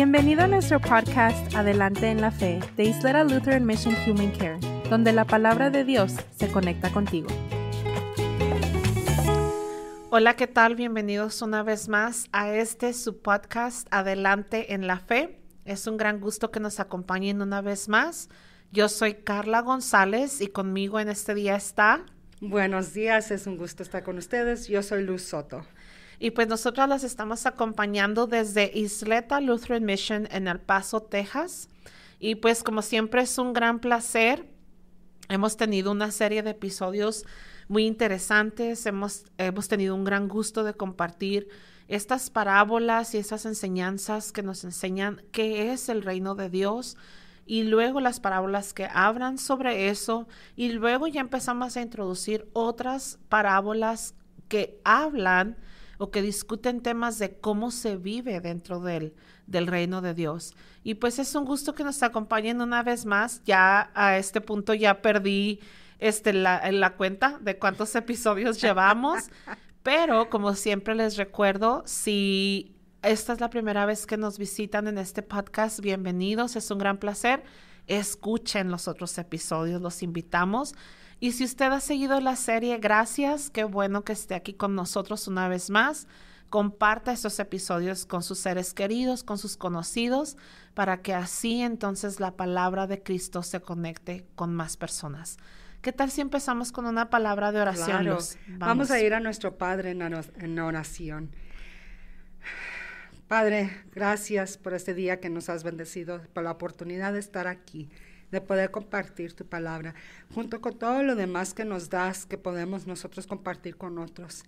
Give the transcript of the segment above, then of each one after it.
Bienvenido a nuestro podcast Adelante en la Fe de Isleta Lutheran Mission Human Care, donde la palabra de Dios se conecta contigo. Hola, ¿qué tal? Bienvenidos una vez más a este su podcast Adelante en la Fe. Es un gran gusto que nos acompañen una vez más. Yo soy Carla González y conmigo en este día está... Buenos días, es un gusto estar con ustedes. Yo soy Luz Soto. Y pues nosotras las estamos acompañando desde Isleta Lutheran Mission en El Paso, Texas. Y pues como siempre es un gran placer. Hemos tenido una serie de episodios muy interesantes. Hemos, hemos tenido un gran gusto de compartir estas parábolas y esas enseñanzas que nos enseñan qué es el reino de Dios y luego las parábolas que hablan sobre eso y luego ya empezamos a introducir otras parábolas que hablan o que discuten temas de cómo se vive dentro del, del reino de Dios. Y pues es un gusto que nos acompañen una vez más. Ya a este punto ya perdí este, la, la cuenta de cuántos episodios llevamos, pero como siempre les recuerdo, si esta es la primera vez que nos visitan en este podcast, bienvenidos, es un gran placer. Escuchen los otros episodios, los invitamos y si usted ha seguido la serie, gracias, qué bueno que esté aquí con nosotros una vez más. Comparta estos episodios con sus seres queridos, con sus conocidos, para que así entonces la palabra de Cristo se conecte con más personas. ¿Qué tal si empezamos con una palabra de oración? Vamos. Vamos. a ir a nuestro Padre en oración. Padre, gracias por este día que nos has bendecido, por la oportunidad de estar aquí de poder compartir tu palabra, junto con todo lo demás que nos das, que podemos nosotros compartir con otros.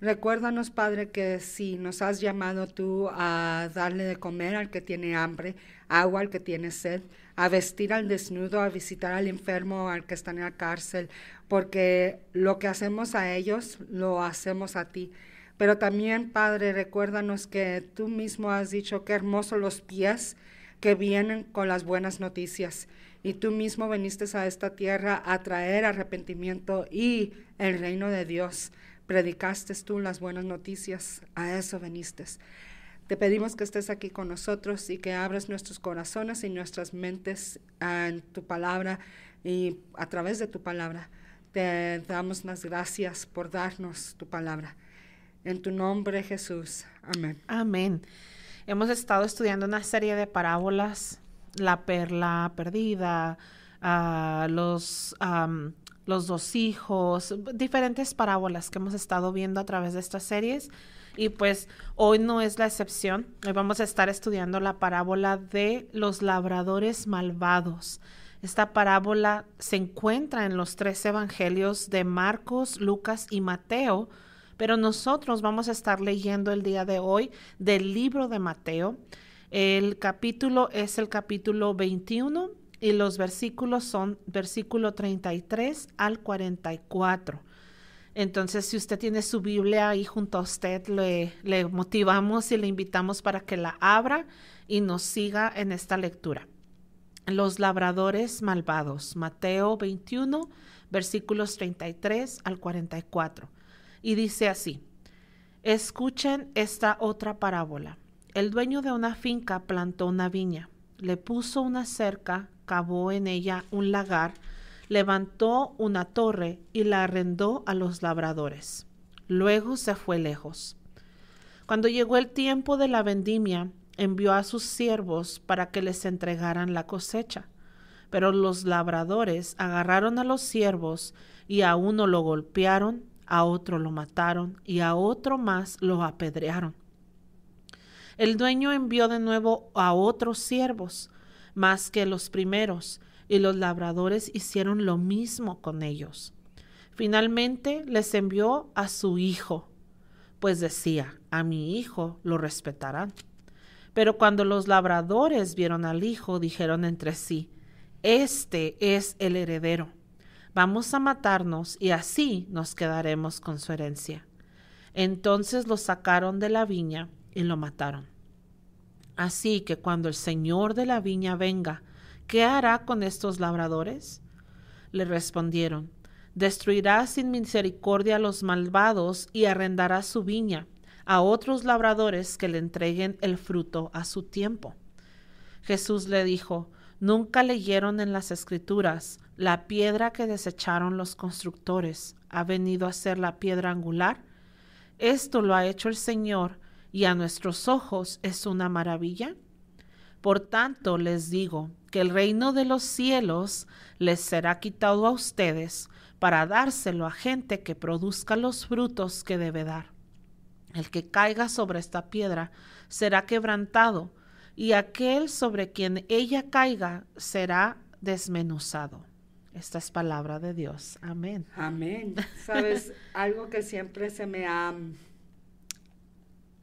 Recuérdanos, Padre, que si nos has llamado tú a darle de comer al que tiene hambre, agua al que tiene sed, a vestir al desnudo, a visitar al enfermo, al que está en la cárcel, porque lo que hacemos a ellos, lo hacemos a ti. Pero también, Padre, recuérdanos que tú mismo has dicho que hermosos los pies que vienen con las buenas noticias y tú mismo viniste a esta tierra a traer arrepentimiento y el reino de Dios. Predicaste tú las buenas noticias, a eso viniste. Te pedimos que estés aquí con nosotros y que abras nuestros corazones y nuestras mentes en tu palabra y a través de tu palabra. Te damos las gracias por darnos tu palabra. En tu nombre, Jesús. Amén. Amén. Hemos estado estudiando una serie de parábolas la perla perdida, los, los dos hijos, diferentes parábolas que hemos estado viendo a través de estas series. Y pues hoy no es la excepción. Hoy vamos a estar estudiando la parábola de los labradores malvados. Esta parábola se encuentra en los tres evangelios de Marcos, Lucas y Mateo, pero nosotros vamos a estar leyendo el día de hoy del libro de Mateo, el capítulo es el capítulo 21 y los versículos son versículo 33 al 44. Entonces, si usted tiene su Biblia ahí junto a usted, le, motivamos y le invitamos para que la abra y nos siga en esta lectura. Los labradores malvados, Mateo 21, versículos 33 al 44. Y dice así, escuchen esta otra parábola. El dueño de una finca plantó una viña, le puso una cerca, cavó en ella un lagar, levantó una torre y la arrendó a los labradores. Luego se fue lejos. Cuando llegó el tiempo de la vendimia, envió a sus siervos para que les entregaran la cosecha. Pero los labradores agarraron a los siervos y a uno lo golpearon, a otro lo mataron y a otro más lo apedrearon. El dueño envió de nuevo a otros siervos, más que los primeros, y los labradores hicieron lo mismo con ellos. Finalmente les envió a su hijo, pues decía, a mi hijo lo respetarán. Pero cuando los labradores vieron al hijo, dijeron entre sí, este es el heredero. Vamos a matarnos y así nos quedaremos con su herencia. Entonces lo sacaron de la viña y lo mataron. Así que cuando el Señor de la viña venga, ¿qué hará con estos labradores? Le respondieron, destruirá sin misericordia a los malvados y arrendará su viña a otros labradores que le entreguen el fruto a su tiempo. Jesús le dijo, Nunca leyeron en las escrituras, la piedra que desecharon los constructores ha venido a ser la piedra angular. Esto lo ha hecho el Señor y a nuestros ojos es una maravilla? Por tanto les digo que el reino de los cielos les será quitado a ustedes para dárselo a gente que produzca los frutos que debe dar. El que caiga sobre esta piedra será quebrantado, y aquel sobre quien ella caiga será desmenuzado. Esta es palabra de Dios. Amén. Amén. Sabes, algo que siempre se me ha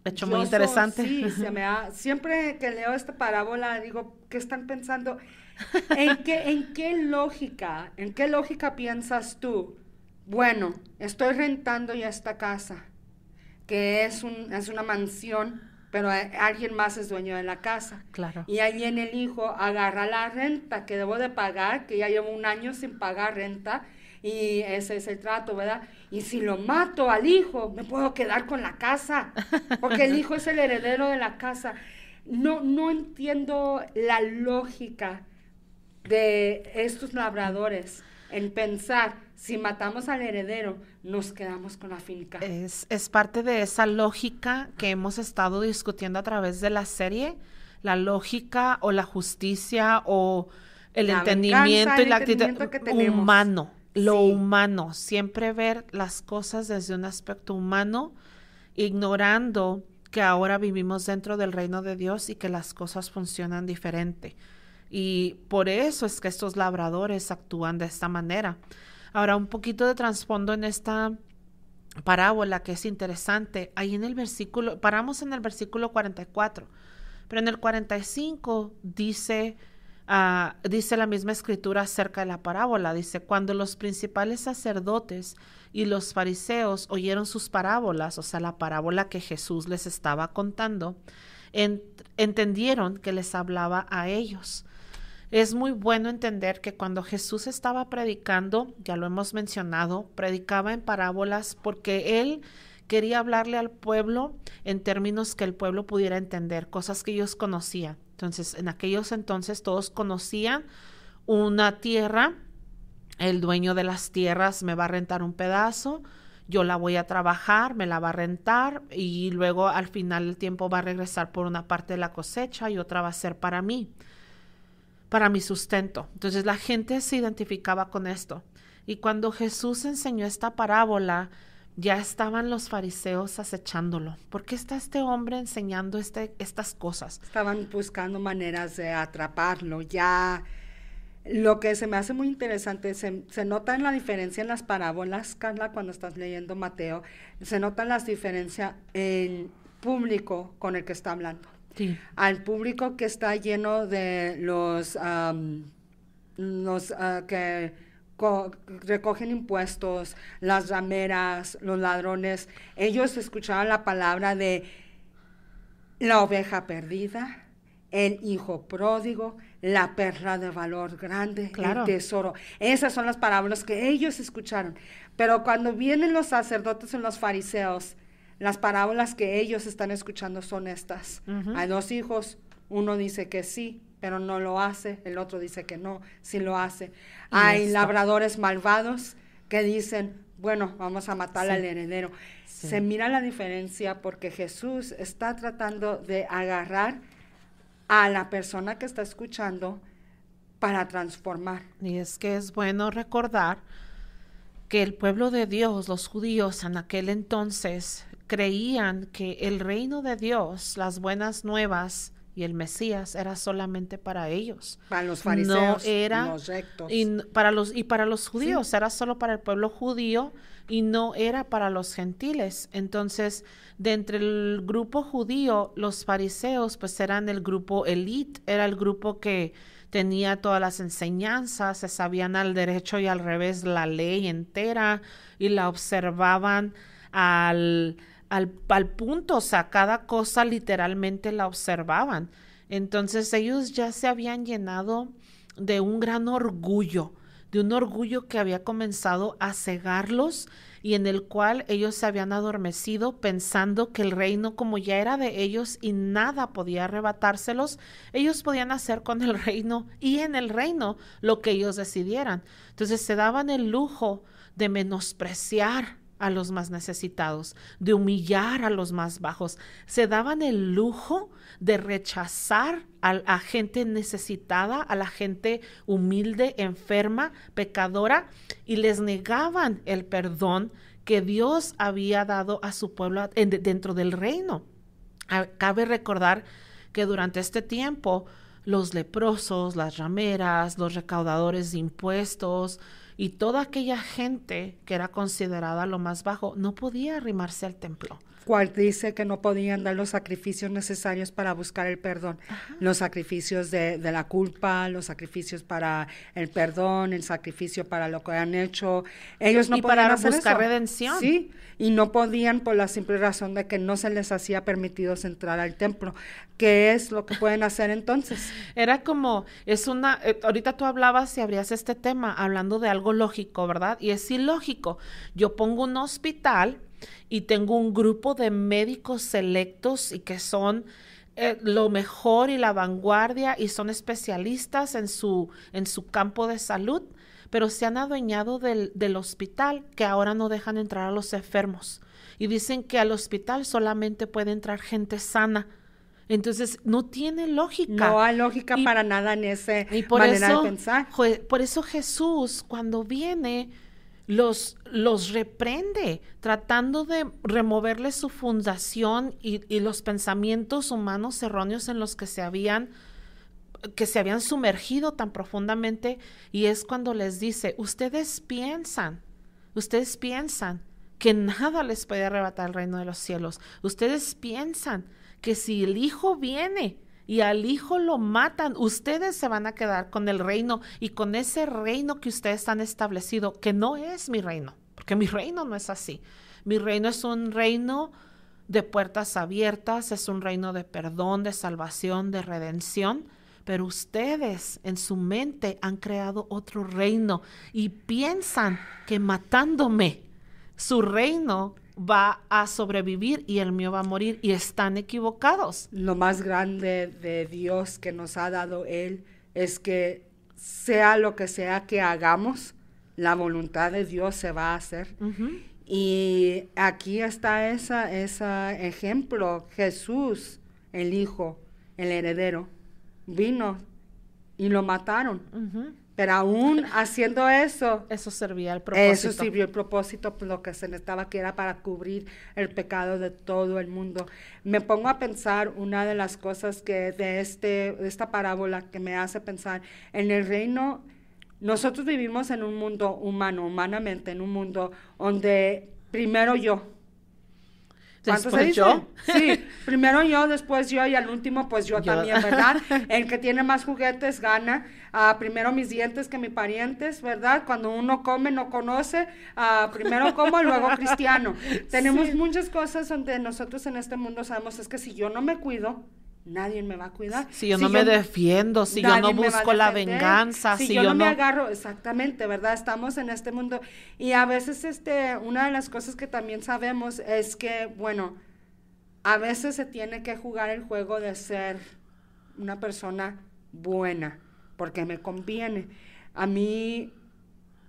hecho muy interesante. sí, se me siempre que leo esta parábola digo, ¿qué están pensando? ¿En qué, ¿En qué lógica, en qué lógica piensas tú? Bueno, estoy rentando ya esta casa, que es, un, es una mansión, pero alguien más es dueño de la casa. Claro. Y ahí en el hijo agarra la renta que debo de pagar, que ya llevo un año sin pagar renta, y ese es el trato, ¿verdad? y si lo mato al hijo, me puedo quedar con la casa, porque el hijo es el heredero de la casa. No, no entiendo la lógica de estos labradores en pensar, si matamos al heredero, nos quedamos con la finca. Es, es parte de esa lógica que hemos estado discutiendo a través de la serie, la lógica o la justicia o el entendimiento y la actitud humano lo humano, siempre ver las cosas desde un aspecto humano, ignorando que ahora vivimos dentro del reino de Dios y que las cosas funcionan diferente. Y por eso es que estos labradores actúan de esta manera. Ahora, un poquito de trasfondo en esta parábola que es interesante. Ahí en el versículo, paramos en el versículo 44, pero en el 45 dice Ah, dice la misma escritura acerca de la parábola, dice, cuando los principales sacerdotes y los fariseos oyeron sus parábolas, o sea, la parábola que Jesús les estaba contando, entendieron que les hablaba a ellos. Es muy bueno entender que cuando Jesús estaba predicando, ya lo hemos mencionado, predicaba en parábolas porque él Quería hablarle al pueblo en términos que el pueblo pudiera entender, cosas que ellos conocían. Entonces, en aquellos entonces todos conocían una tierra, el dueño de las tierras me va a rentar un pedazo, yo la voy a trabajar, me la va a rentar y luego al final el tiempo va a regresar por una parte de la cosecha y otra va a ser para mí, para mi sustento. Entonces la gente se identificaba con esto. Y cuando Jesús enseñó esta parábola, ya estaban los fariseos acechándolo. ¿Por qué está este hombre enseñando este, estas cosas? Estaban buscando maneras de atraparlo. Ya lo que se me hace muy interesante, se, nota en la diferencia en las parábolas, Carla, cuando estás leyendo Mateo, se notan las diferencias en público con el que está hablando. Sí. Al público que está lleno de los, ah, que recogen impuestos, las rameras, los ladrones, ellos escuchaban la palabra de la oveja perdida, el hijo pródigo, la perra de valor grande, el tesoro. Esas son las parábolas que ellos escucharon. Pero cuando vienen los sacerdotes y los fariseos, las parábolas que ellos están escuchando son estas. Hay dos hijos, uno dice que sí, pero no lo hace, el otro dice que no, si lo hace. Hay labradores malvados que dicen, bueno, vamos a matar al heredero. Se mira la diferencia porque Jesús está tratando de agarrar a la persona que está escuchando para transformar. Y es que es bueno recordar que el pueblo de Dios, los judíos en aquel entonces, creían que el reino de Dios, las buenas nuevas, y el Mesías era solamente para ellos. Para los fariseos. No era los rectos. Y para los y para los judíos era solo para el pueblo judío y no era para los gentiles. Entonces, de entre el grupo judío, los fariseos pues eran el grupo elite, era el grupo que tenía todas las enseñanzas, se sabían al derecho y al revés la ley entera y la observaban al al, punto, o sea, cada cosa literalmente la observaban. Entonces ellos ya se habían llenado de un gran orgullo, de un orgullo que había comenzado a cegarlos y en el cual ellos se habían adormecido pensando que el reino como ya era de ellos y nada podía arrebatárselos, ellos podían hacer con el reino y en el reino lo que ellos decidieran. Entonces se daban el lujo de menospreciar a los más necesitados, de humillar a los más bajos. Se daban el lujo de rechazar a la gente necesitada, a la gente humilde, enferma, pecadora, y les negaban el perdón que Dios había dado a su pueblo dentro del reino. Cabe recordar que durante este tiempo los leprosos, las rameras, los recaudadores de impuestos, y toda aquella gente que era considerada lo más bajo no podía arrimarse al templo cuál dice que no podían dar los sacrificios necesarios para buscar el perdón. Los sacrificios de, la culpa, los sacrificios para el perdón, el sacrificio para lo que han hecho. Ellos no y podían buscar redención. Sí, y no podían por la simple razón de que no se les hacía permitido entrar al templo. ¿Qué es lo que pueden hacer entonces? Era como, es una, eh, ahorita tú hablabas y abrías este tema hablando de algo lógico, ¿verdad? Y es ilógico. Yo pongo un hospital y tengo un grupo de médicos selectos y que son eh, lo mejor y la vanguardia y son especialistas en su, en su campo de salud, pero se han adueñado del, del hospital que ahora no dejan entrar a los enfermos y dicen que al hospital solamente puede entrar gente sana. Entonces, no tiene lógica. No hay lógica para nada en ese y por manera de pensar. Por eso Jesús, cuando viene, los, los reprende, tratando de removerle su fundación y, y, los pensamientos humanos erróneos en los que se habían que se habían sumergido tan profundamente y es cuando les dice, ustedes piensan, ustedes piensan que nada les puede arrebatar el reino de los cielos, ustedes piensan que si el Hijo viene, y al hijo lo matan, ustedes se van a quedar con el reino y con ese reino que ustedes han establecido, que no es mi reino, porque mi reino no es así. Mi reino es un reino de puertas abiertas, es un reino de perdón, de salvación, de redención. Pero ustedes en su mente han creado otro reino y piensan que matándome su reino va a sobrevivir y el mío va a morir y están equivocados. Lo más grande de Dios que nos ha dado Él es que sea lo que sea que hagamos, la voluntad de Dios se va a hacer. Y aquí está ese ejemplo. Jesús, el Hijo, el heredero, vino y lo mataron. Pero aún haciendo eso. Eso servía el propósito. sirvió el propósito, pues, lo que se necesitaba, que era para cubrir el pecado de todo el mundo. Me pongo a pensar una de las cosas que de, este, de esta parábola que me hace pensar en el reino. Nosotros vivimos en un mundo humano, humanamente, en un mundo donde primero yo, ¿Cuánto yo. Sí, primero yo, después yo y al último pues yo, yo. también, ¿verdad? El que tiene más juguetes gana Ah, primero mis dientes que mis parientes, ¿verdad? Cuando uno come, no conoce, ah, primero como luego cristiano. Tenemos muchas cosas donde nosotros en este mundo sabemos es que si yo no me cuido, nadie me va a cuidar. Si yo no me defiendo, si yo no busco la venganza, si, yo, yo, no me agarro, exactamente, ¿verdad? Estamos en este mundo y a veces este una de las cosas que también sabemos es que bueno, a veces se tiene que jugar el juego de ser una persona buena porque me conviene. A mí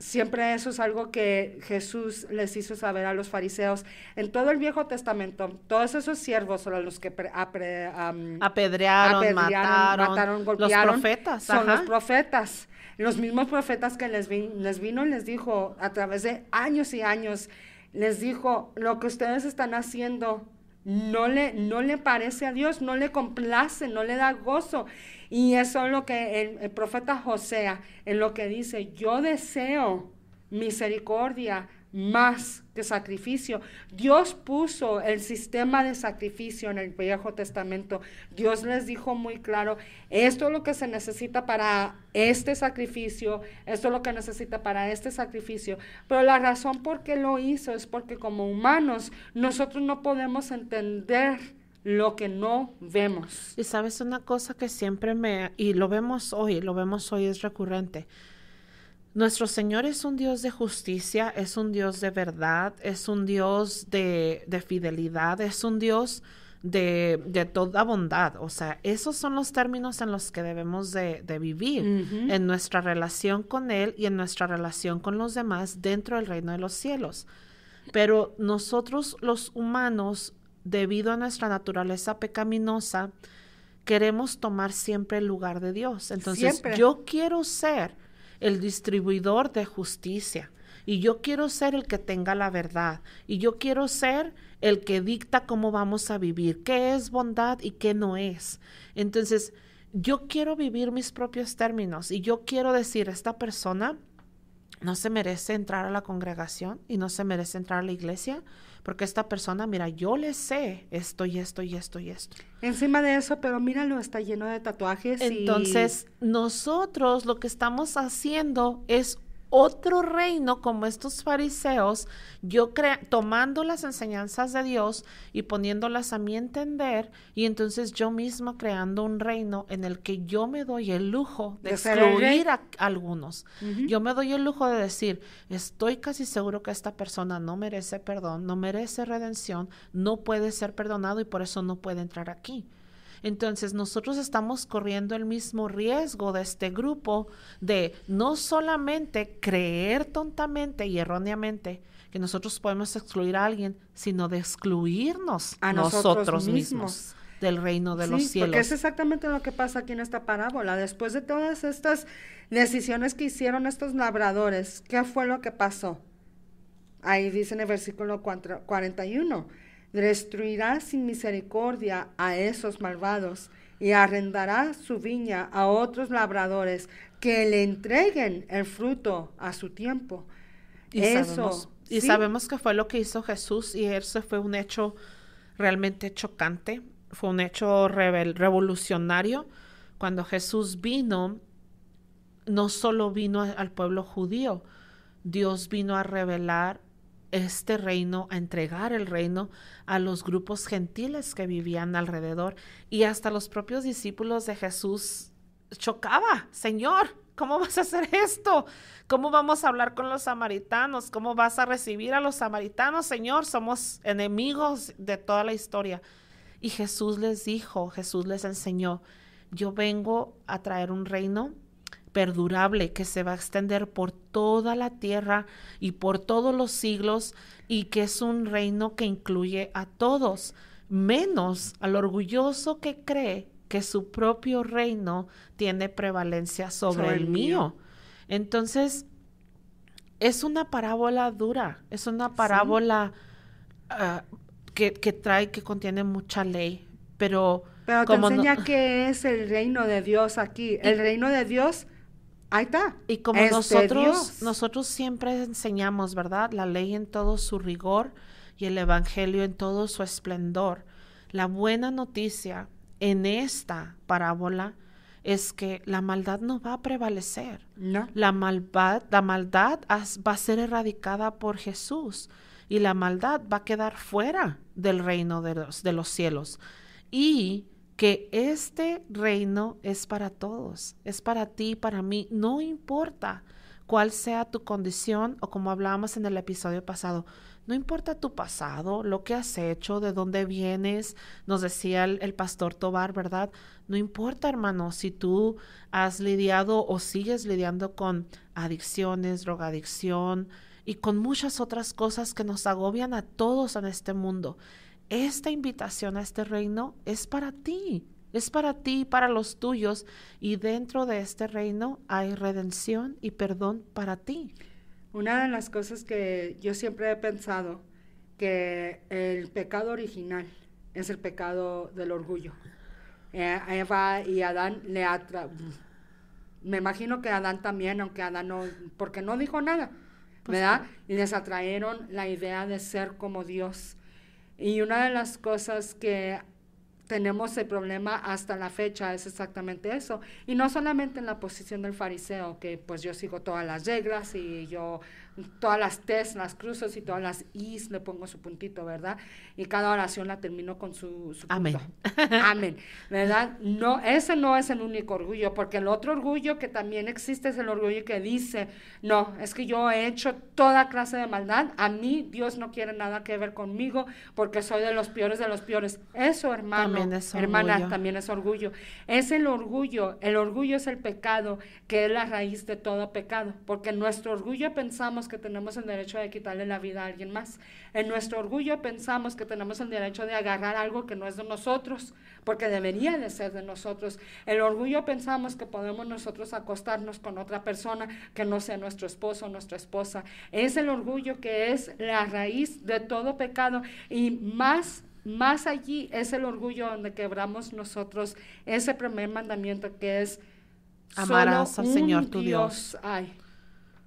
siempre eso es algo que Jesús les hizo saber a los fariseos. En todo el Viejo Testamento, todos esos siervos son los que apedrearon, mataron, mataron golpearon. Los profetas. Son los profetas. Los mismos profetas que les, les vino y les dijo a través de años y años, les dijo, lo que ustedes están haciendo no le, no le parece a Dios, no le complace, no le da gozo. Y eso es lo que el, profeta José, en lo que dice, yo deseo misericordia, más que sacrificio. Dios puso el sistema de sacrificio en el Viejo Testamento. Dios les dijo muy claro, esto es lo que se necesita para este sacrificio, esto es lo que necesita para este sacrificio. Pero la razón por qué lo hizo es porque como humanos nosotros no podemos entender lo que no vemos. Y sabes una cosa que siempre me, y lo vemos hoy, lo vemos hoy es recurrente. Nuestro Señor es un Dios de justicia, es un Dios de verdad, es un Dios de, fidelidad, es un Dios de, toda bondad. O sea, esos son los términos en los que debemos de, vivir, en nuestra relación con Él y en nuestra relación con los demás dentro del reino de los cielos. Pero nosotros los humanos, debido a nuestra naturaleza pecaminosa, queremos tomar siempre el lugar de Dios. Entonces, yo quiero ser el distribuidor de justicia. Y yo quiero ser el que tenga la verdad. Y yo quiero ser el que dicta cómo vamos a vivir, qué es bondad y qué no es. Entonces, yo quiero vivir mis propios términos y yo quiero decir, esta persona no se merece entrar a la congregación y no se merece entrar a la iglesia porque esta persona, mira, yo le sé esto y esto y esto y esto. Encima de eso, pero míralo, está lleno de tatuajes. Entonces, nosotros lo que estamos haciendo es otro reino como estos fariseos, yo tomando las enseñanzas de Dios y poniéndolas a mi entender, y entonces yo misma creando un reino en el que yo me doy el lujo de, excluir a, algunos. Yo me doy el lujo de decir, estoy casi seguro que esta persona no merece perdón, no merece redención, no puede ser perdonado y por eso no puede entrar aquí. Entonces nosotros estamos corriendo el mismo riesgo de este grupo de no solamente creer tontamente y erróneamente que nosotros podemos excluir a alguien, sino de excluirnos a nosotros, mismos. del reino de los cielos. Porque es exactamente lo que pasa aquí en esta parábola. Después de todas estas decisiones que hicieron estos labradores, ¿qué fue lo que pasó? Ahí dice en el versículo 41 destruirá sin misericordia a esos malvados y arrendará su viña a otros labradores que le entreguen el fruto a su tiempo. Y Eso, y sabemos que fue lo que hizo Jesús y eso fue un hecho realmente chocante, fue un hecho revolucionario. Cuando Jesús vino, no solo vino al pueblo judío, Dios vino a revelar este reino, a entregar el reino a los grupos gentiles que vivían alrededor y hasta los propios discípulos de Jesús chocaba, Señor, ¿cómo vas a hacer esto? ¿Cómo vamos a hablar con los samaritanos? ¿Cómo vas a recibir a los samaritanos, Señor? Somos enemigos de toda la historia. Y Jesús les dijo, Jesús les enseñó, yo vengo a traer un reino perdurable que se va a extender por toda la tierra y por todos los siglos, y que es un reino que incluye a todos, menos al orgulloso que cree que su propio reino tiene prevalencia sobre, el mío. Entonces, es una parábola dura, es una parábola ah, que, que, trae, que contiene mucha ley, pero... como enseña que es el reino de Dios aquí. El reino de Dios Ahí está. Y como nosotros, nosotros siempre enseñamos, ¿verdad? La ley en todo su rigor y el Evangelio en todo su esplendor. La buena noticia en esta parábola es que la maldad no va a prevalecer. La maldad, la maldad va a ser erradicada por Jesús y la maldad va a quedar fuera del reino de los, de los cielos. Y que este reino es para todos, es para ti, para mí, no importa cuál sea tu condición o como hablábamos en el episodio pasado, no importa tu pasado, lo que has hecho, de dónde vienes, nos decía el, pastor Tobar, ¿verdad? No importa, hermano, si tú has lidiado o sigues lidiando con adicciones, drogadicción y con muchas otras cosas que nos agobian a todos en este mundo esta invitación a este reino es para ti, es para ti, para los tuyos, y dentro de este reino hay redención y perdón para ti. Una de las cosas que yo siempre he pensado, que el pecado original es el pecado del orgullo. Eh, Eva y Adán le atra... Me imagino que Adán también, aunque Adán no, porque no dijo nada, pues ¿verdad? Y les atraeron la idea de ser como Dios y una de las cosas que tenemos el problema hasta la fecha es exactamente eso. Y no solamente en la posición del fariseo, que pues yo sigo todas las reglas y yo todas las T's las cruces y todas las I's le pongo su puntito, ¿verdad? Y cada oración la termino con su, su Amén. Amén, ¿verdad? No, ese no es el único orgullo, porque el otro orgullo que también existe es el orgullo que dice, no, es que yo he hecho toda clase de maldad, a mí Dios no quiere nada que ver conmigo porque soy de los peores de los peores. Eso, hermano, hermana, también es orgullo. Es el orgullo, el orgullo es el pecado que es la raíz de todo pecado, porque nuestro orgullo pensamos que tenemos el derecho de quitarle la vida a alguien más. En nuestro orgullo pensamos que tenemos el derecho de agarrar algo que no es de nosotros, porque debería de ser de nosotros. El orgullo pensamos que podemos nosotros acostarnos con otra persona que no sea nuestro esposo o nuestra esposa. Es el orgullo que es la raíz de todo pecado y más más allí es el orgullo donde quebramos nosotros ese primer mandamiento que es amarás al Señor tu Dios. Dios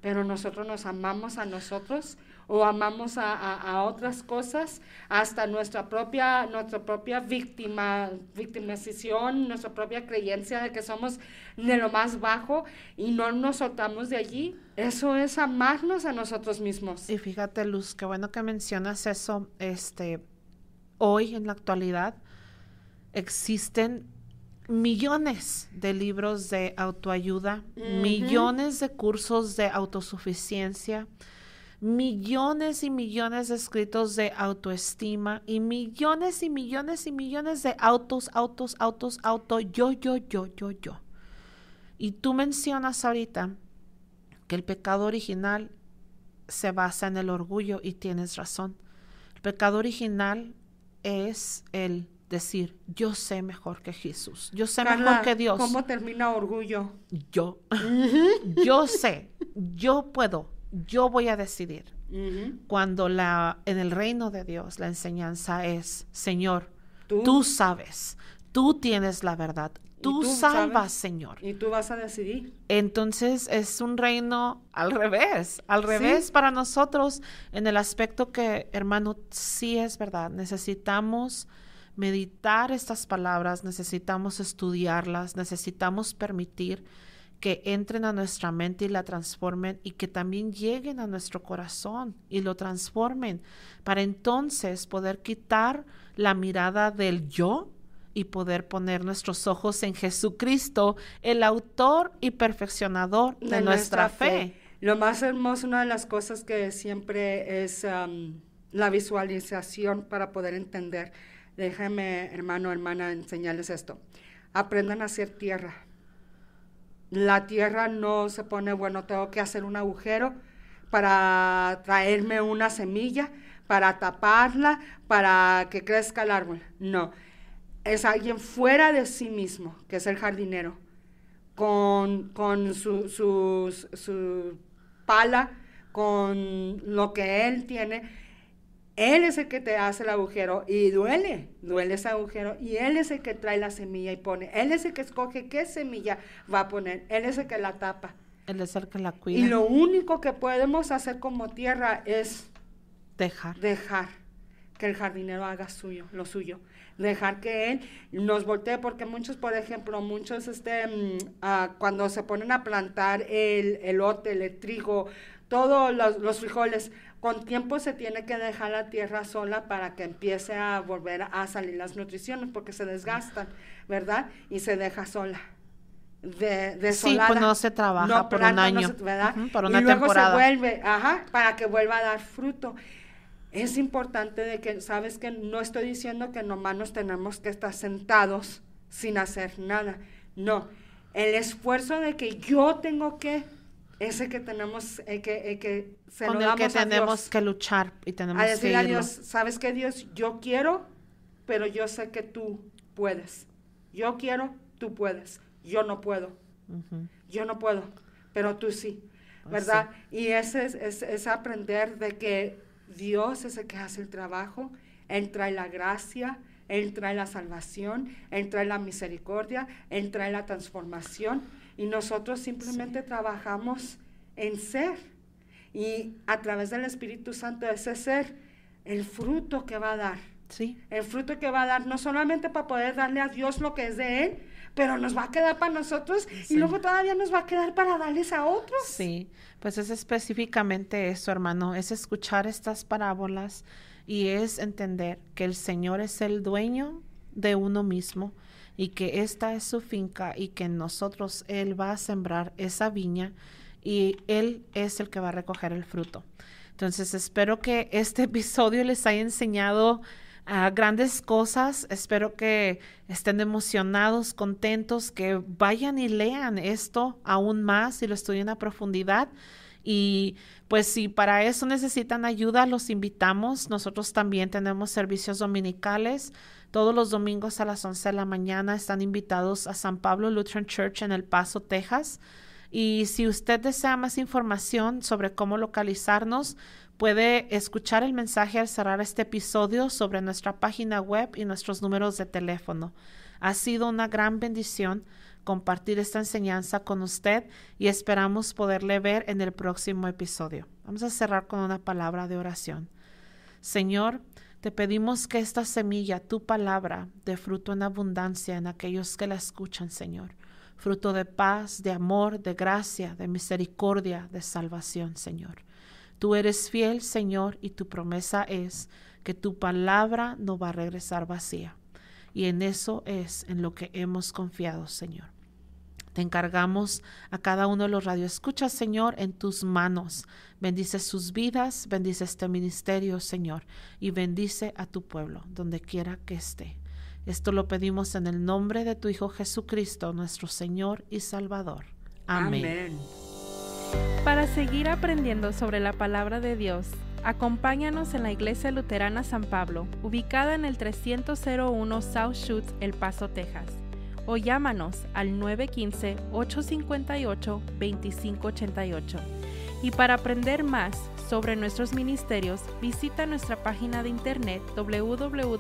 pero nosotros nos amamos a nosotros o amamos a, otras cosas, hasta nuestra propia, nuestra propia víctima, victimización, nuestra propia creencia de que somos de lo más bajo y no nos soltamos de allí. Eso es amarnos a nosotros mismos. Y fíjate, Luz, qué bueno que mencionas eso. Este, hoy en la actualidad existen millones de libros de autoayuda, millones de cursos de autosuficiencia, millones y millones de escritos de autoestima y millones y millones y millones de autos, autos, autos, auto, yo, yo, yo, yo, yo. Y tú mencionas ahorita que el pecado original se basa en el orgullo y tienes razón. El pecado original es el decir, yo sé mejor que Jesús, yo sé mejor que Dios. ¿Cómo termina orgullo? Yo, yo sé, yo puedo, yo voy a decidir. Cuando la, en el reino de Dios la enseñanza es, Señor, tú, sabes, tú tienes la verdad, tú, salvas, Señor. Y tú vas a decidir. Entonces es un reino al revés, al revés para nosotros en el aspecto que, hermano, sí es verdad, necesitamos meditar estas palabras, necesitamos estudiarlas, necesitamos permitir que entren a nuestra mente y la transformen y que también lleguen a nuestro corazón y lo transformen para entonces poder quitar la mirada del yo y poder poner nuestros ojos en Jesucristo, el autor y perfeccionador de, nuestra, fe. Lo más hermoso, una de las cosas que siempre es la visualización para poder entender Déjeme, hermano, hermana, enseñarles esto. Aprendan a hacer tierra. La tierra no se pone, bueno, tengo que hacer un agujero para traerme una semilla, para taparla, para que crezca el árbol. No, es alguien fuera de sí mismo, que es el jardinero, con, su, su pala, con lo que él tiene él es el que te hace el agujero y duele, duele ese agujero y Él es el que trae la semilla y pone, Él es el que escoge qué semilla va a poner, Él es el que la tapa. Él es el que la cuida. Y lo único que podemos hacer como tierra es dejar. Dejar que el jardinero haga suyo, lo suyo. Dejar que él nos voltee, porque muchos, por ejemplo, muchos este, mm, ah, cuando se ponen a plantar el elote, el trigo, todos los frijoles, con tiempo se tiene que dejar la tierra sola para que empiece a volver a salir las nutriciones porque se desgastan, ¿verdad? Y se deja sola. Sí, pues no se trabaja por un año. ¿verdad? y luego se vuelve, ajá, para que vuelva a dar fruto. Es importante de que, sabes que no estoy diciendo que nomás nos tenemos que estar sentados sin hacer nada. No, el esfuerzo de que yo tengo que ese que tenemos eh, que, eh, que Con el que tenemos que luchar y tenemos a decirle que a Dios, sabes que Dios, yo quiero, pero yo sé que tú puedes. Yo quiero, tú puedes. Yo no puedo. Yo no puedo, pero tú sí. Pues ¿Verdad? Y ese es, es, es aprender de que Dios es el que hace el trabajo, entra en la gracia, entra en la salvación, entra en la misericordia, entra en la transformación y nosotros simplemente trabajamos en ser. Y a través del Espíritu Santo, ese ser, el fruto que va a dar. Sí. El fruto que va a dar, no solamente para poder darle a Dios lo que es de Él, pero nos va a quedar para nosotros y luego todavía nos va a quedar para darles a otros. Sí, pues es específicamente eso, hermano, es escuchar estas parábolas y es entender que el Señor es el dueño de uno mismo y que esta es su finca y que nosotros Él va a sembrar esa viña y Él es el que va a recoger el fruto. Entonces espero que este episodio les haya enseñado ah, grandes cosas, espero que estén emocionados, contentos, que vayan y lean esto aún más y lo estudien a profundidad. Y pues si para eso necesitan ayuda, los invitamos. Nosotros también tenemos servicios dominicales. Todos los domingos a las 11 de la mañana están invitados a San Pablo Lutheran Church en El Paso, Texas. Y si usted desea más información sobre cómo localizarnos, puede escuchar el mensaje al cerrar este episodio sobre nuestra página web y nuestros números de teléfono. Ha sido una gran bendición compartir esta enseñanza con usted y esperamos poderle ver en el próximo episodio. Vamos a cerrar con una palabra de oración. Señor, te pedimos que esta semilla, tu palabra, dé fruto en abundancia en aquellos que la escuchan, Señor. Fruto de paz, de amor, de gracia, de misericordia, de salvación, Señor. Tú eres fiel, Señor, y tu promesa es que tu palabra no va a regresar vacía. Y en eso es en lo que hemos confiado, Señor. Te encargamos a cada uno de los radioescuchas, Señor, en tus manos. Bendice sus vidas, bendice este ministerio, Señor, y bendice a tu pueblo, donde quiera que esté. Esto lo pedimos en el nombre de tu Hijo Jesucristo, nuestro Señor y Salvador. Amén. Para seguir aprendiendo sobre la palabra de Dios, acompáñanos en la Iglesia Luterana San Pablo, ubicada en el 301 South Shoots, El Paso, Texas o llámanos al 915-858-2588. Y para aprender más sobre nuestros ministerios, visita nuestra página de internet www.ylm.org.